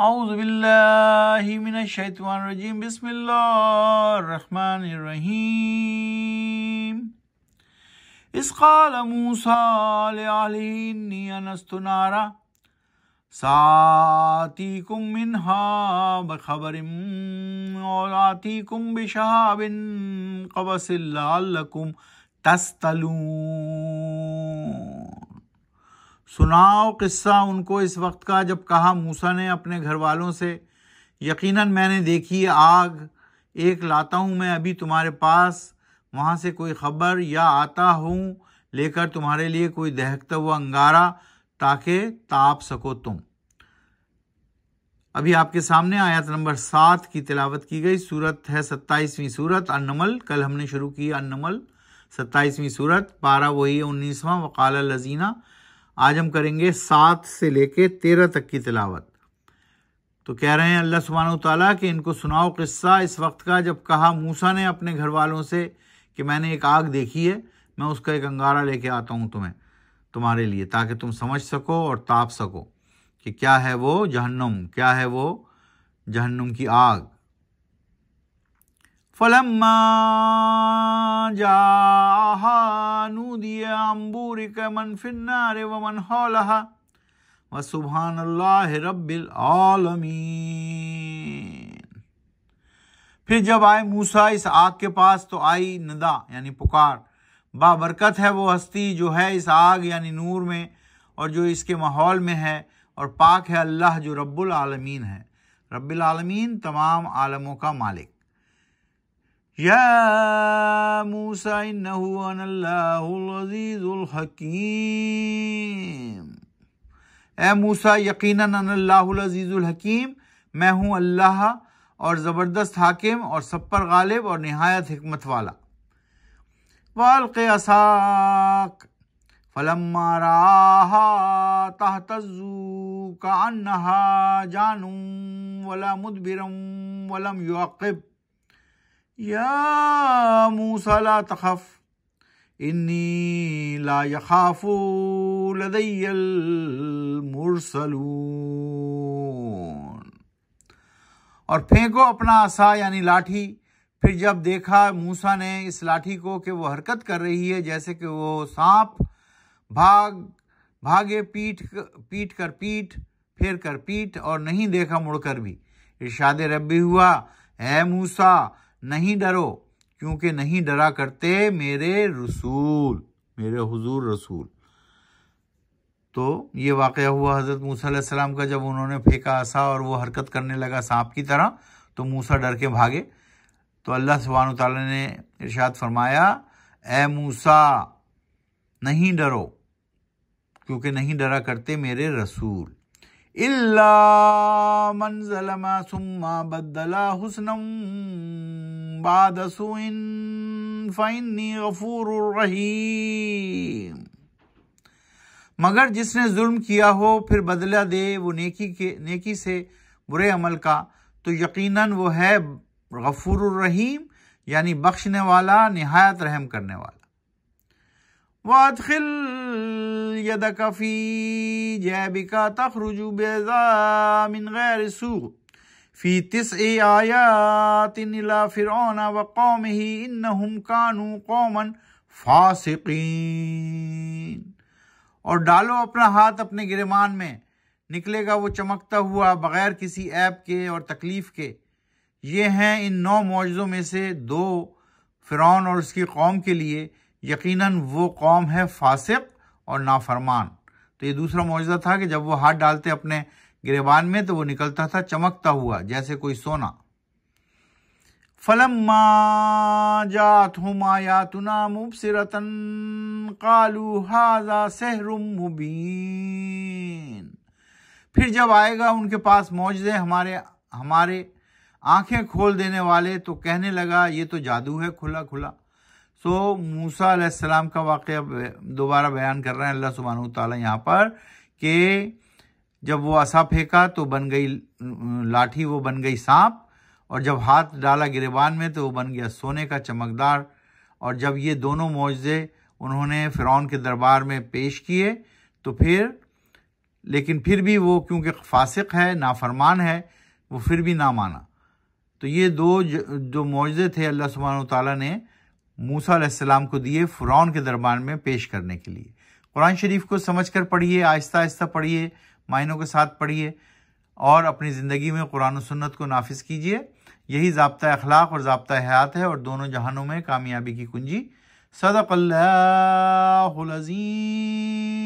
أعوذ بالله من الشيطان الرجيم بسم الله الرحمن الرحيم إذ قال موسى لعلي إني أنست نارا سآتيكم منها بخبر وآتيكم بشهاب قبس لعلكم تستلون सुनाओ किस्सा उनको इस वक्त का जब कहा मूसा ने अपने घर वालों से यकीनन मैंने देखी आग एक लाता हूँ मैं अभी तुम्हारे पास वहाँ से कोई खबर या आता हूँ लेकर तुम्हारे लिए कोई दहकता हुआ अंगारा ताकि ताप सको तुम अभी आपके सामने आयत नंबर सात की तिलावत की गई सूरत है सत्ताईसवीं सूरत अनमल कल हमने शुरू की अन्नमल सत्ताईसवीं सूरत पारा वही है उन्नीसवां वकाल लजीना आज हम करेंगे सात से लेके तेरह तक की तिलावत तो कह रहे हैं अल्लाह सुबहान तला कि इनको सुनाओ किस्सा इस वक्त का जब कहा मूसा ने अपने घर वालों से कि मैंने एक आग देखी है मैं उसका एक अंगारा लेके आता हूँ तुम्हें तुम्हारे लिए ताकि तुम समझ सको और ताप सको कि क्या है वो जहन्नुम क्या है वो जहन्नुम की आग फलम जा نودي من في النار ومن حولها وسبحان الله رب العالمين फिर जब आए मूसा इस आग के पास तो आई नदा यानी पुकार बाबरकत है वो हस्ती जो है इस आग यानी नूर में और जो इसके माहौल में है और पाक है अल्लाह जो रब्बुल आलमीन है रब्बुल आलमीन तमाम आलमों का मालिक يا موسى ए मूसा यकीन अनल्लाजीज़ुल हकीम मैं हूँ अल्लाह और ज़बरदस्त हाकिम और सब पर गालिब और नहायत हमत वाला वालक असाक फलम्मा राहा तहतजू का अनहा जानू वला मुदबिरम वलम युवाब या मूसा ला तखफ इन्नी ला यखाफु लदैयल मुरसलून और फेंको अपना आसा यानी लाठी फिर जब देखा मूसा ने इस लाठी को कि वो हरकत कर रही है जैसे कि वो सांप भाग भागे पीठ पीट कर पीठ फेर कर पीठ और नहीं देखा मुड़कर भी इर्शाद रबी हुआ है मूसा नहीं डरो क्योंकि नहीं डरा करते मेरे रसूल मेरे हुजूर रसूल तो ये वाक़ हुआ हज़रत मूसा सलाम का जब उन्होंने फेंका आसा और वो हरकत करने लगा सांप की तरह तो मूसा डर के भागे तो अल्लाह सुबहान तला ने इर्शाद फरमाया ए मूसा नहीं डरो क्योंकि नहीं डरा करते मेरे रसूल इल्ला मन जलमा सुम्मा बदला हुसनम بعد سوء फ़ैनी गफूर रहीम मगर जिसने जुल्म किया हो फिर बदला दे वो नेकी के नेकी से बुरे अमल का तो यकीनन वो है गफूर रहीम यानी बख्शने वाला नहायत रहम करने वाला वादखिल यदकफ़ी जैबिका तखरुजू बेजा मिन गैर सूख फी तिस आयातिला फ़िरौन व कौम ही इन कानू कौमन फासिकीन और डालो अपना हाथ अपने गिरमान में निकलेगा वो चमकता हुआ बग़ैर किसी ऐप के और तकलीफ़ के ये हैं इन नौ मौजों में से दो फ़िरौन और उसकी कौम के लिए यकीनन वो कौम है फासिक और नाफरमान तो ये दूसरा मौजा था कि जब वो हाथ डालते अपने गिरेबान में तो वो निकलता था चमकता हुआ जैसे कोई सोना फलम्मा फिर जब आएगा उनके पास मौजदे हमारे हमारे आंखें खोल देने वाले तो कहने लगा ये तो जादू है खुला खुला सो मूसा का वाक़ दोबारा बयान कर रहे हैं अल्लाह सुबहान तहाँ यहाँ पर कि जब वो असा फेंका तो बन गई लाठी वो बन गई सांप और जब हाथ डाला गिरेबान में तो वो बन गया सोने का चमकदार और जब ये दोनों मुआवजे उन्होंने फ़िरौन के दरबार में पेश किए तो फिर लेकिन फिर भी वो क्योंकि फासिक है नाफरमान है वो फिर भी ना माना तो ये दो जो मुआवजे थे अल्लाह सुबहान ताली ने मूसा को दिए फ़िरौन के दरबार में पेश करने के लिए कुरान शरीफ को समझ कर पढ़िए आहिस्ता आहिस्ता पढ़िए मायनों के साथ पढ़िए और अपनी ज़िंदगी में कुरान सन्नत को नाफिस कीजिए यही जबता अखलाक और जबता हयात है और दोनों जहानों में कामयाबी की कुंजी सदक़ल्लाज़ीम